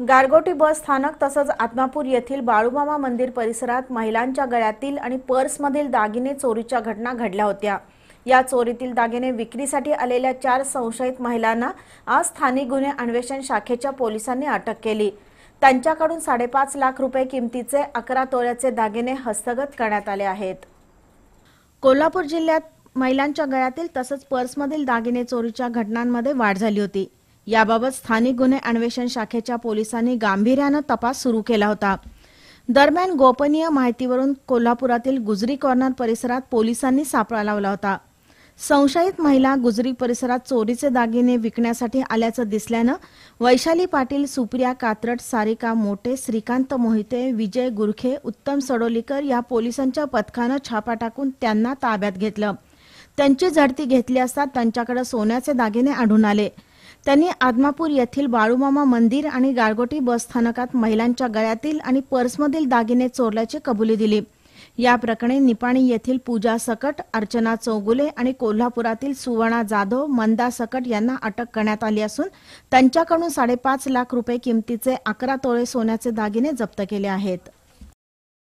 गारगोटी बस स्थानक तसंच आत्मापूर येथील बाळूमामा मंदिर परिसरात महिलांच्या गळ्यातील आणि पर्समधील दागिने चोरीच्या घटना घडल्या होत्या या चोरीतील दागिने विक्रीसाठी आलेल्या चार संशयित महिलांना आज स्थानिक गुन्हे अन्वेषण शाखेच्या पोलिसांनी अटक केली त्यांच्याकडून साडेपाच लाख रुपये किमतीचे अकरा तोळ्याचे दागिने हस्तगत करण्यात आले आहेत कोल्हापूर जिल्ह्यात महिलांच्या गळ्यातील तसंच पर्समधील दागिने चोरीच्या घटनांमध्ये वाढ झाली होती याबाबत स्थानिक गुन्हे अन्वेषण शाखेच्या पोलिसांनी गांभीर्यानं तपास सुरू केला होता दरम्यान गोपनीय माहितीवरून कोल्हापुरातील गुजरी कॉर्नर परिसरात पोलिसांनी सापळा लावला होता संशयित महिला गुजरी परिसरात चोरीचे दागिने विकण्यासाठी आल्याचं दिसल्यानं वैशाली पाटील सुप्रिया कात्रट सारिका मोटे श्रीकांत मोहिते विजय गुरखे उत्तम सडोलीकर या पोलिसांच्या पथकानं छापा टाकून त्यांना ताब्यात घेतलं त्यांची झडती घेतली असता त्यांच्याकडे सोन्याचे दागिने आढळून आले त्यांनी आदमापूर येथील बाळूमामा मंदिर आणि गाळगोटी स्थानकात महिलांच्या गळ्यातील आणि पर्समधील दागिने चोरल्याची कबुली दिली या प्रकरणी निपाणी येथील पूजा सकट अर्चना चौगुले आणि कोल्हापुरातील सुवर्णा जाधव मंदा सकट यांना अटक करण्यात आली असून त्यांच्याकडून साडेपाच लाख रुपये किमतीचे अकरा तोळे सोन्याचे दागिने जप्त केले आहेत